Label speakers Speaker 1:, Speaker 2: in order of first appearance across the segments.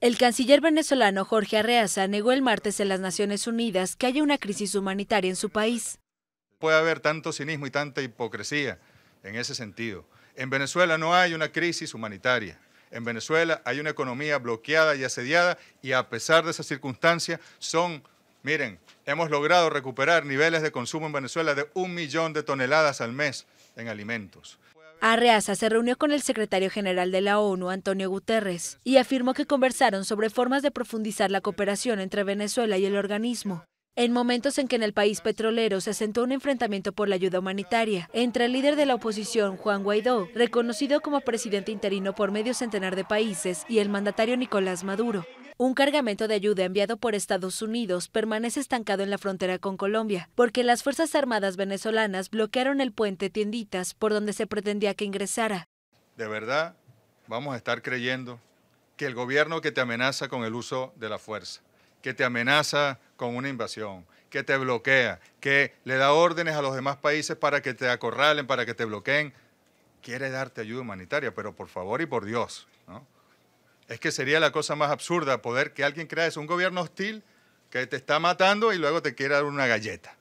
Speaker 1: El canciller venezolano Jorge Arreaza negó el martes en las Naciones Unidas que haya una crisis humanitaria en su país.
Speaker 2: Puede haber tanto cinismo y tanta hipocresía en ese sentido. En Venezuela no hay una crisis humanitaria. En Venezuela hay una economía bloqueada y asediada y a pesar de esa circunstancia, son, miren, hemos logrado recuperar niveles de consumo en Venezuela de un millón de toneladas al mes en alimentos.
Speaker 1: Arreaza se reunió con el secretario general de la ONU, Antonio Guterres, y afirmó que conversaron sobre formas de profundizar la cooperación entre Venezuela y el organismo. En momentos en que en el país petrolero se asentó un enfrentamiento por la ayuda humanitaria entre el líder de la oposición, Juan Guaidó, reconocido como presidente interino por medio centenar de países, y el mandatario Nicolás Maduro, un cargamento de ayuda enviado por Estados Unidos permanece estancado en la frontera con Colombia, porque las Fuerzas Armadas venezolanas bloquearon el puente Tienditas por donde se pretendía que ingresara.
Speaker 2: De verdad, vamos a estar creyendo que el gobierno que te amenaza con el uso de la fuerza, que te amenaza con una invasión, que te bloquea, que le da órdenes a los demás países para que te acorralen, para que te bloqueen, quiere darte ayuda humanitaria, pero por favor y por Dios, ¿no? Es que sería la cosa más absurda poder que alguien crea eso, un gobierno hostil que te está matando y luego te quiera dar una galleta.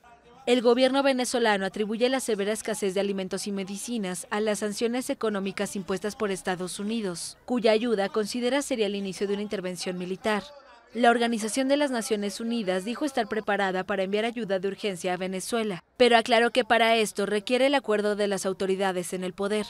Speaker 1: El gobierno venezolano atribuye la severa escasez de alimentos y medicinas a las sanciones económicas impuestas por Estados Unidos, cuya ayuda considera sería el inicio de una intervención militar. La Organización de las Naciones Unidas dijo estar preparada para enviar ayuda de urgencia a Venezuela, pero aclaró que para esto requiere el acuerdo de las autoridades en el poder.